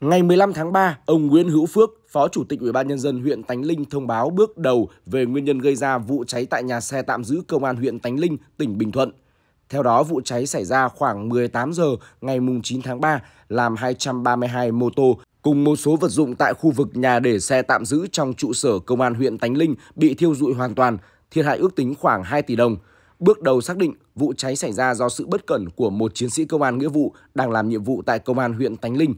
Ngày 15 tháng 3, ông Nguyễn Hữu Phước, Phó Chủ tịch Ủy ban nhân dân huyện Tánh Linh thông báo bước đầu về nguyên nhân gây ra vụ cháy tại nhà xe tạm giữ công an huyện Tánh Linh, tỉnh Bình Thuận. Theo đó, vụ cháy xảy ra khoảng 18 giờ ngày 9 tháng 3, làm 232 mô tô cùng một số vật dụng tại khu vực nhà để xe tạm giữ trong trụ sở công an huyện Tánh Linh bị thiêu dụi hoàn toàn, thiệt hại ước tính khoảng 2 tỷ đồng. Bước đầu xác định vụ cháy xảy ra do sự bất cẩn của một chiến sĩ công an nghĩa vụ đang làm nhiệm vụ tại công an huyện Tánh Linh.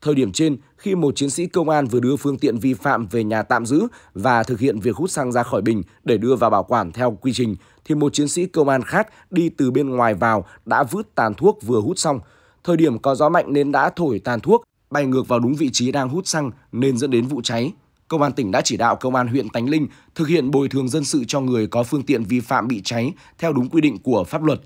Thời điểm trên, khi một chiến sĩ công an vừa đưa phương tiện vi phạm về nhà tạm giữ và thực hiện việc hút xăng ra khỏi bình để đưa vào bảo quản theo quy trình, thì một chiến sĩ công an khác đi từ bên ngoài vào đã vứt tàn thuốc vừa hút xong. Thời điểm có gió mạnh nên đã thổi tàn thuốc, bay ngược vào đúng vị trí đang hút xăng nên dẫn đến vụ cháy. Công an tỉnh đã chỉ đạo Công an huyện Tánh Linh thực hiện bồi thường dân sự cho người có phương tiện vi phạm bị cháy theo đúng quy định của pháp luật.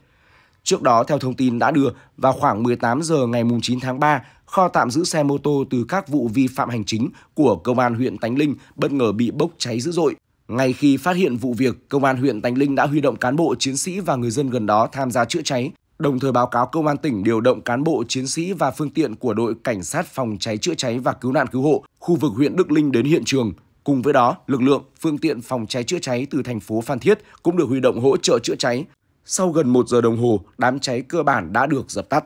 Trước đó, theo thông tin đã đưa, vào khoảng 18 giờ ngày 9 tháng 3, kho tạm giữ xe mô tô từ các vụ vi phạm hành chính của Công an huyện Tánh Linh bất ngờ bị bốc cháy dữ dội. Ngay khi phát hiện vụ việc, Công an huyện Tánh Linh đã huy động cán bộ, chiến sĩ và người dân gần đó tham gia chữa cháy, đồng thời báo cáo Công an tỉnh điều động cán bộ, chiến sĩ và phương tiện của đội Cảnh sát phòng cháy chữa cháy và cứu nạn cứu hộ khu vực huyện Đức Linh đến hiện trường. Cùng với đó, lực lượng, phương tiện phòng cháy chữa cháy từ thành phố Phan Thiết cũng được huy động hỗ trợ chữa cháy, sau gần 1 giờ đồng hồ, đám cháy cơ bản đã được dập tắt.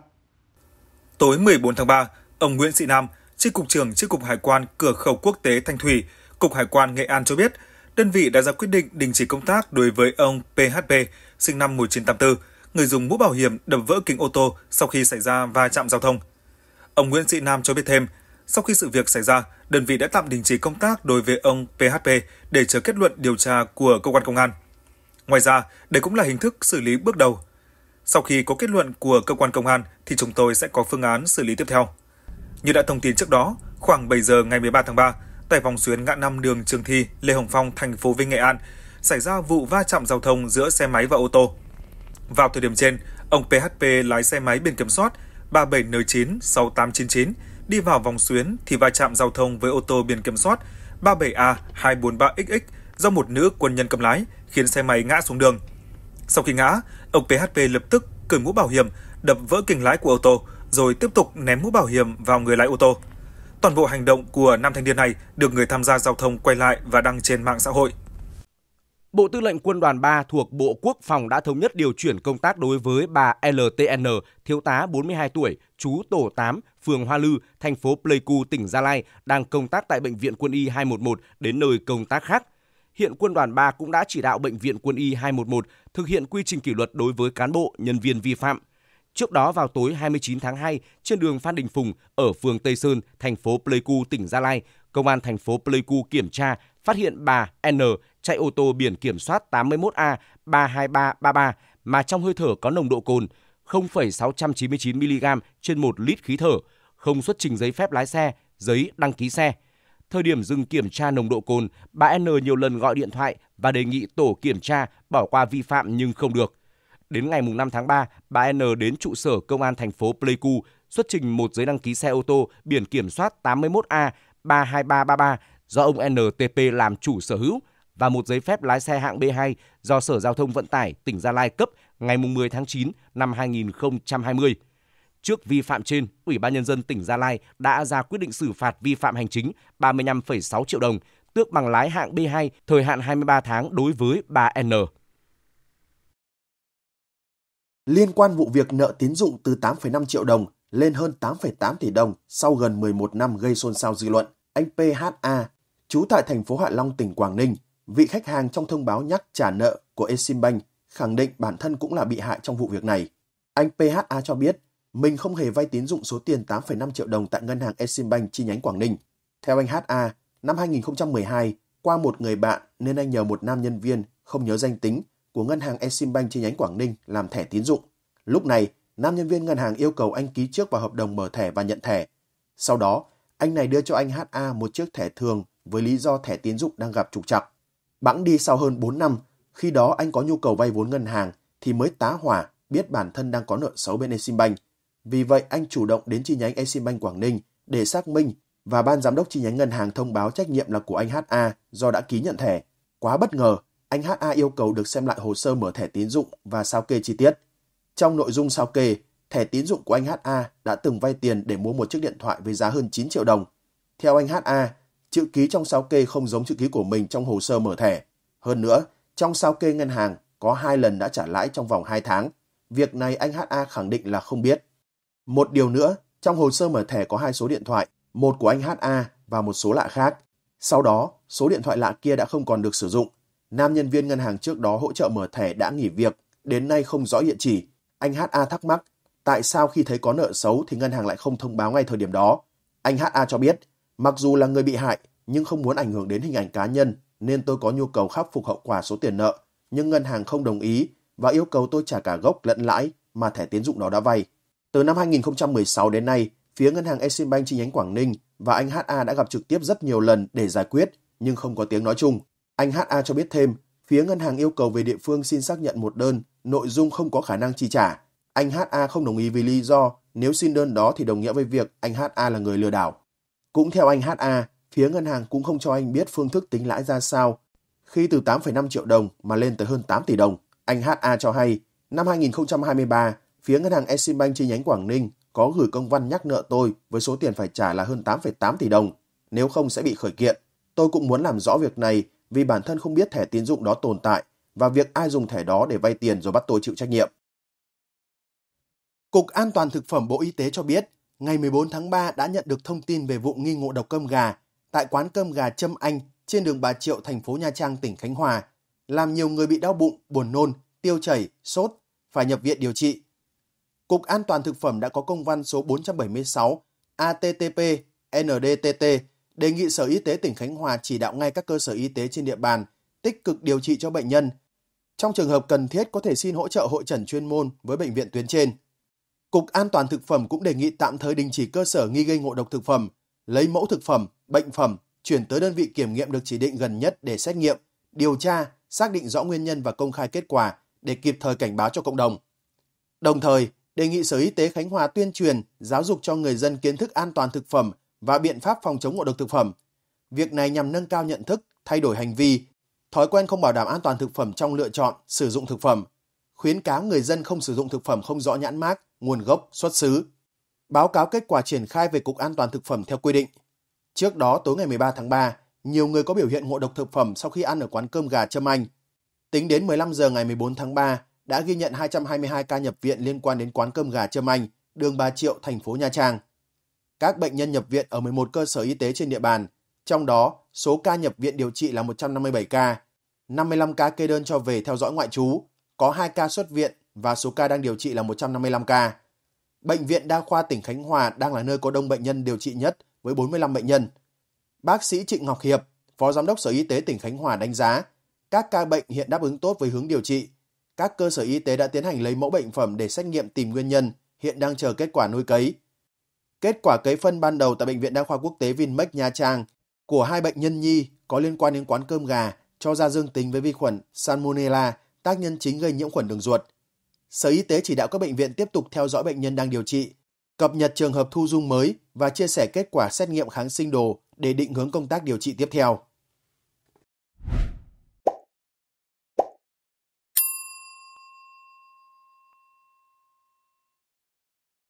Tối 14 tháng 3, ông Nguyễn Sĩ Nam, Chi cục trưởng Chi cục Hải quan cửa khẩu quốc tế Thanh Thủy, Cục Hải quan Nghệ An cho biết, đơn vị đã ra quyết định đình chỉ công tác đối với ông PHP, sinh năm 1984, người dùng mũ bảo hiểm đập vỡ kính ô tô sau khi xảy ra va chạm giao thông. Ông Nguyễn Sĩ Nam cho biết thêm, sau khi sự việc xảy ra, đơn vị đã tạm đình chỉ công tác đối với ông PHP để chờ kết luận điều tra của cơ quan công an. Ngoài ra, đây cũng là hình thức xử lý bước đầu. Sau khi có kết luận của cơ quan công an thì chúng tôi sẽ có phương án xử lý tiếp theo. Như đã thông tin trước đó, khoảng 7 giờ ngày 13 tháng 3, tại vòng xuyến ngã năm đường Trường Thi, Lê Hồng Phong, thành phố Vinh, Nghệ An, xảy ra vụ va chạm giao thông giữa xe máy và ô tô. Vào thời điểm trên, ông PHP lái xe máy biển kiểm soát 37N96899 đi vào vòng xuyến thì va chạm giao thông với ô tô biển kiểm soát 37A243XX do một nữ quân nhân cầm lái khiến xe máy ngã xuống đường. Sau khi ngã, ông PHP lập tức cởi mũ bảo hiểm, đập vỡ kính lái của ô tô, rồi tiếp tục ném mũ bảo hiểm vào người lái ô tô. Toàn bộ hành động của nam thanh niên này được người tham gia giao thông quay lại và đăng trên mạng xã hội. Bộ Tư lệnh Quân đoàn 3 thuộc Bộ Quốc phòng đã thống nhất điều chuyển công tác đối với bà LTN, thiếu tá 42 tuổi, trú tổ 8, phường Hoa Lư, thành phố Pleiku, tỉnh Gia Lai, đang công tác tại Bệnh viện Quân y 211 đến nơi công tác khác hiện quân đoàn 3 cũng đã chỉ đạo Bệnh viện quân y 211 thực hiện quy trình kỷ luật đối với cán bộ, nhân viên vi phạm. Trước đó vào tối 29 tháng 2, trên đường Phan Đình Phùng ở phường Tây Sơn, thành phố Pleiku, tỉnh Gia Lai, công an thành phố Pleiku kiểm tra, phát hiện bà N chạy ô tô biển kiểm soát 81A 32333 mà trong hơi thở có nồng độ cồn 0,699 mg trên 1 lít khí thở, không xuất trình giấy phép lái xe, giấy đăng ký xe – thời điểm dừng kiểm tra nồng độ cồn, bà N nhiều lần gọi điện thoại và đề nghị tổ kiểm tra bỏ qua vi phạm nhưng không được. Đến ngày 5 tháng 3, bà N đến trụ sở công an thành phố Pleiku xuất trình một giấy đăng ký xe ô tô biển kiểm soát 81A 32333 do ông NTP làm chủ sở hữu và một giấy phép lái xe hạng B2 do Sở Giao thông Vận tải tỉnh Gia Lai cấp ngày 10 tháng 9 năm 2020. Trước vi phạm trên, Ủy ban nhân dân tỉnh Gia Lai đã ra quyết định xử phạt vi phạm hành chính 35,6 triệu đồng, tước bằng lái hạng B2 thời hạn 23 tháng đối với bà N. Liên quan vụ việc nợ tín dụng từ 8,5 triệu đồng lên hơn 8,8 tỷ đồng sau gần 11 năm gây xôn xao dư luận, anh PHA, trú tại thành phố Hạ Long, tỉnh Quảng Ninh, vị khách hàng trong thông báo nhắc trả nợ của Exim Bank khẳng định bản thân cũng là bị hại trong vụ việc này. Anh PHA cho biết mình không hề vay tín dụng số tiền 8,5 triệu đồng tại ngân hàng Eximbank chi nhánh Quảng Ninh. Theo anh HA, năm 2012, qua một người bạn nên anh nhờ một nam nhân viên không nhớ danh tính của ngân hàng Eximbank chi nhánh Quảng Ninh làm thẻ tín dụng. Lúc này, nam nhân viên ngân hàng yêu cầu anh ký trước vào hợp đồng mở thẻ và nhận thẻ. Sau đó, anh này đưa cho anh HA một chiếc thẻ thường với lý do thẻ tín dụng đang gặp trục trặc. Bẵng đi sau hơn 4 năm, khi đó anh có nhu cầu vay vốn ngân hàng thì mới tá hỏa biết bản thân đang có nợ xấu bên Eximbank vì vậy, anh chủ động đến chi nhánh Eximbank Quảng Ninh để xác minh và ban giám đốc chi nhánh ngân hàng thông báo trách nhiệm là của anh HA do đã ký nhận thẻ. Quá bất ngờ, anh HA yêu cầu được xem lại hồ sơ mở thẻ tín dụng và sao kê chi tiết. Trong nội dung sao kê, thẻ tín dụng của anh HA đã từng vay tiền để mua một chiếc điện thoại với giá hơn 9 triệu đồng. Theo anh HA, chữ ký trong sao kê không giống chữ ký của mình trong hồ sơ mở thẻ. Hơn nữa, trong sao kê ngân hàng có hai lần đã trả lãi trong vòng 2 tháng. Việc này anh HA khẳng định là không biết. Một điều nữa, trong hồ sơ mở thẻ có hai số điện thoại, một của anh HA và một số lạ khác. Sau đó, số điện thoại lạ kia đã không còn được sử dụng. Nam nhân viên ngân hàng trước đó hỗ trợ mở thẻ đã nghỉ việc, đến nay không rõ địa chỉ. Anh HA thắc mắc, tại sao khi thấy có nợ xấu thì ngân hàng lại không thông báo ngay thời điểm đó? Anh HA cho biết, mặc dù là người bị hại, nhưng không muốn ảnh hưởng đến hình ảnh cá nhân, nên tôi có nhu cầu khắc phục hậu quả số tiền nợ, nhưng ngân hàng không đồng ý và yêu cầu tôi trả cả gốc lẫn lãi mà thẻ tiến dụng đó đã vay. Từ năm 2016 đến nay, phía ngân hàng Exim Bank chi nhánh Quảng Ninh và anh HA đã gặp trực tiếp rất nhiều lần để giải quyết, nhưng không có tiếng nói chung. Anh HA cho biết thêm, phía ngân hàng yêu cầu về địa phương xin xác nhận một đơn, nội dung không có khả năng chi trả. Anh HA không đồng ý vì lý do nếu xin đơn đó thì đồng nghĩa với việc anh HA là người lừa đảo. Cũng theo anh HA, phía ngân hàng cũng không cho anh biết phương thức tính lãi ra sao khi từ 8,5 triệu đồng mà lên tới hơn 8 tỷ đồng. Anh HA cho hay, năm 2023, phía ngân hàng Exim Bank chi nhánh Quảng Ninh có gửi công văn nhắc nợ tôi với số tiền phải trả là hơn 8,8 tỷ đồng, nếu không sẽ bị khởi kiện. Tôi cũng muốn làm rõ việc này vì bản thân không biết thẻ tín dụng đó tồn tại và việc ai dùng thẻ đó để vay tiền rồi bắt tôi chịu trách nhiệm. Cục An toàn Thực phẩm Bộ Y tế cho biết, ngày 14 tháng 3 đã nhận được thông tin về vụ nghi ngộ độc cơm gà tại quán cơm gà Trâm Anh trên đường Bà Triệu, thành phố Nha Trang, tỉnh Khánh Hòa, làm nhiều người bị đau bụng, buồn nôn, tiêu chảy, sốt, phải nhập viện điều trị. Cục An toàn Thực phẩm đã có công văn số 476 ATTP NDTT đề nghị Sở Y tế tỉnh Khánh Hòa chỉ đạo ngay các cơ sở y tế trên địa bàn tích cực điều trị cho bệnh nhân. Trong trường hợp cần thiết có thể xin hỗ trợ hội trần chuyên môn với bệnh viện tuyến trên. Cục An toàn Thực phẩm cũng đề nghị tạm thời đình chỉ cơ sở nghi gây ngộ độc thực phẩm, lấy mẫu thực phẩm, bệnh phẩm, chuyển tới đơn vị kiểm nghiệm được chỉ định gần nhất để xét nghiệm, điều tra, xác định rõ nguyên nhân và công khai kết quả để kịp thời cảnh báo cho cộng đồng. Đồng thời, đề nghị Sở Y tế Khánh Hòa tuyên truyền, giáo dục cho người dân kiến thức an toàn thực phẩm và biện pháp phòng chống ngộ độc thực phẩm. Việc này nhằm nâng cao nhận thức, thay đổi hành vi, thói quen không bảo đảm an toàn thực phẩm trong lựa chọn, sử dụng thực phẩm, khuyến cáo người dân không sử dụng thực phẩm không rõ nhãn mác, nguồn gốc, xuất xứ. Báo cáo kết quả triển khai về Cục An toàn thực phẩm theo quy định. Trước đó tối ngày 13 tháng 3, nhiều người có biểu hiện ngộ độc thực phẩm sau khi ăn ở quán cơm gà Trâm Anh. Tính đến 15 giờ ngày 14 tháng 3, đã ghi nhận 222 ca nhập viện liên quan đến quán cơm gà Trâm Anh, đường Bà Triệu, thành phố Nha Trang. Các bệnh nhân nhập viện ở 11 cơ sở y tế trên địa bàn, trong đó số ca nhập viện điều trị là 157 ca, 55 ca kê đơn cho về theo dõi ngoại trú, có 2 ca xuất viện và số ca đang điều trị là 155 ca. Bệnh viện Đa khoa tỉnh Khánh Hòa đang là nơi có đông bệnh nhân điều trị nhất với 45 bệnh nhân. Bác sĩ Trịnh Ngọc Hiệp, Phó Giám đốc Sở Y tế tỉnh Khánh Hòa đánh giá, các ca bệnh hiện đáp ứng tốt với hướng điều trị, các cơ sở y tế đã tiến hành lấy mẫu bệnh phẩm để xét nghiệm tìm nguyên nhân, hiện đang chờ kết quả nuôi cấy. Kết quả cấy phân ban đầu tại Bệnh viện Đa khoa Quốc tế Vinmec Nha Trang của hai bệnh nhân nhi có liên quan đến quán cơm gà cho ra dương tính với vi khuẩn Salmonella, tác nhân chính gây nhiễm khuẩn đường ruột. Sở Y tế chỉ đạo các bệnh viện tiếp tục theo dõi bệnh nhân đang điều trị, cập nhật trường hợp thu dung mới và chia sẻ kết quả xét nghiệm kháng sinh đồ để định hướng công tác điều trị tiếp theo.